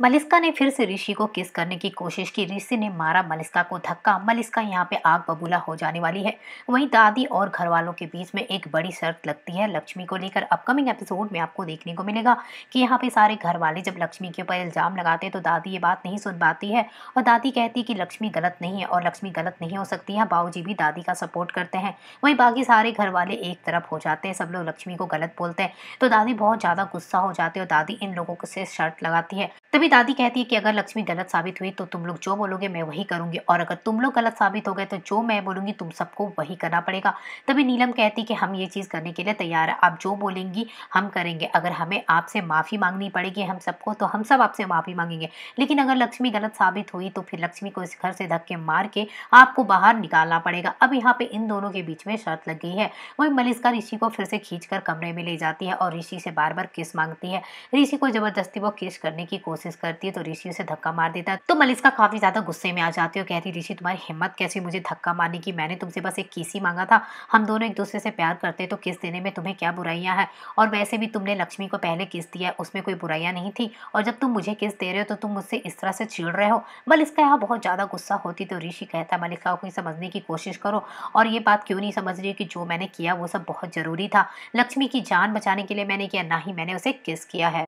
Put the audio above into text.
मलिस्का ने फिर से ऋषि को किस करने की कोशिश की ऋषि ने मारा मलिस्का को धक्का मलिस्का यहाँ पे आग बबूला हो जाने वाली है वहीं दादी और घर वालों के बीच में एक बड़ी शर्त लगती है लक्ष्मी को लेकर अपकमिंग एपिसोड में आपको देखने को मिलेगा कि यहाँ पे सारे घर वाले जब लक्ष्मी के ऊपर इल्ज़ाम लगाते हैं तो दादी ये बात नहीं सुन पाती है और दादी कहती है कि लक्ष्मी गलत नहीं है और लक्ष्मी गलत नहीं हो सकती है बाबू भी दादी का सपोर्ट करते हैं वहीं बाकी सारे घर वाले एक तरफ हो जाते हैं सब लोग लक्ष्मी को गलत बोलते हैं तो दादी बहुत ज़्यादा गुस्सा हो जाती है और दादी इन लोगों से शर्त लगाती है तभी दादी कहती है कि अगर लक्ष्मी गलत साबित हुई तो तुम लोग जो बोलोगे मैं वही करूँगी और अगर तुम लोग गलत साबित हो गए तो जो मैं बोलूँगी तुम सबको वही करना पड़ेगा तभी नीलम कहती है कि हम ये चीज़ करने के लिए तैयार है आप जो बोलेंगी हम करेंगे अगर हमें आपसे माफ़ी मांगनी पड़ेगी हम सबको तो हम सब आपसे माफ़ी मांगेंगे लेकिन अगर लक्ष्मी गलत साबित हुई तो फिर लक्ष्मी को इस घर से धक्के मार के आपको बाहर निकालना पड़ेगा अब यहाँ पर इन दोनों के बीच में शर्त लग गई है वही मलिस्का ऋषि को फिर से खींच कमरे में ले जाती है और ऋषि से बार बार किस मांगती है ऋषि को ज़बरदस्ती वो किस करने की कोशिश कोशिश करती है तो ऋषि उसे धक्का मार देता है तो मलिस्का काफी ज्यादा गुस्से में आ जाती है और कहती ऋषि तुम्हारी हिम्मत कैसी मुझे धक्का मारने की मैंने तुमसे बस एक किसी मांगा था हम दोनों एक दूसरे से प्यार करते तो किस देने में तुम्हें क्या बुराइयाँ हैं और वैसे भी तुमने लक्ष्मी को पहले किस दिया उसमें कोई बुराइयाँ नहीं थी और जब तुम मुझे किस दे रहे हो तो तुम मुझसे इस तरह से छिड़ रहे हो मलिस्का यहाँ बहुत ज़्यादा गुस्सा होती तो ऋषि कहता है मलिस्का को समझने की कोशिश करो और ये बात क्यों नहीं समझ रही कि जो मैंने किया वो सब बहुत ज़रूरी था लक्ष्मी की जान बचाने के लिए मैंने किया ना ही मैंने उसे किस किया है